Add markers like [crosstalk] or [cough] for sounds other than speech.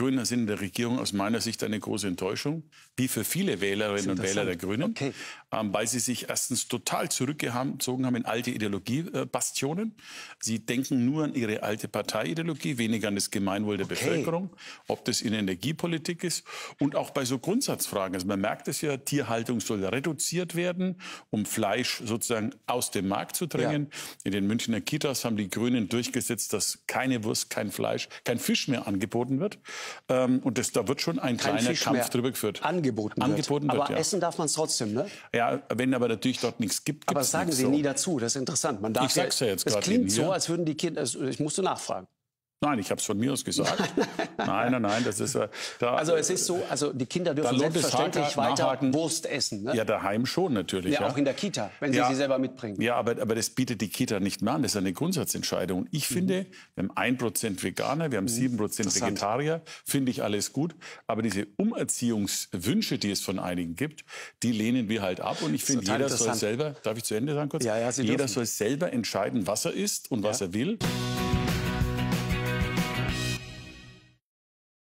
Grünen sind in der Regierung aus meiner Sicht eine große Enttäuschung, wie für viele Wählerinnen und Wähler der Grünen, okay. Ähm, weil sie sich erstens total zurückgezogen haben in alte Ideologiebastionen. Sie denken nur an ihre alte Parteiideologie, weniger an das Gemeinwohl der okay. Bevölkerung, ob das in Energiepolitik ist und auch bei so Grundsatzfragen. Also man merkt es ja, Tierhaltung soll reduziert werden, um Fleisch sozusagen aus dem Markt zu drängen. Ja. In den Münchner Kitas haben die Grünen durchgesetzt, dass keine Wurst, kein Fleisch, kein Fisch mehr angeboten wird. Ähm, und das, da wird schon ein Kein kleiner Kampf drüber geführt. Angeboten, angeboten wird. wird. Aber ja. essen darf man es trotzdem, ne? Ja, wenn aber natürlich dort nichts gibt. Aber sagen Sie so. nie dazu. Das ist interessant. Man darf ich sag's ja jetzt gerade. Es klingt so, als würden die Kinder. Also ich musste nachfragen. Nein, ich habe es von mir aus gesagt. [laughs] nein, nein, nein, das ist ja. Äh, da, also es äh, ist so, also die Kinder dürfen selbstverständlich weiter Wurst essen. Ne? Ja, daheim schon natürlich. Ja, ja, auch in der Kita, wenn ja. sie sie selber mitbringen. Ja, aber, aber das bietet die Kita nicht mehr an. Das ist eine Grundsatzentscheidung. Ich mhm. finde, wir haben 1% Veganer, wir haben mhm. sieben mhm. Prozent Vegetarier, finde ich alles gut. Aber diese Umerziehungswünsche, die es von einigen gibt, die lehnen wir halt ab. Und ich finde, jeder soll selber, darf ich zu Ende sagen kurz? Ja, ja, sie jeder dürfen. soll selber entscheiden, was er isst und was er will.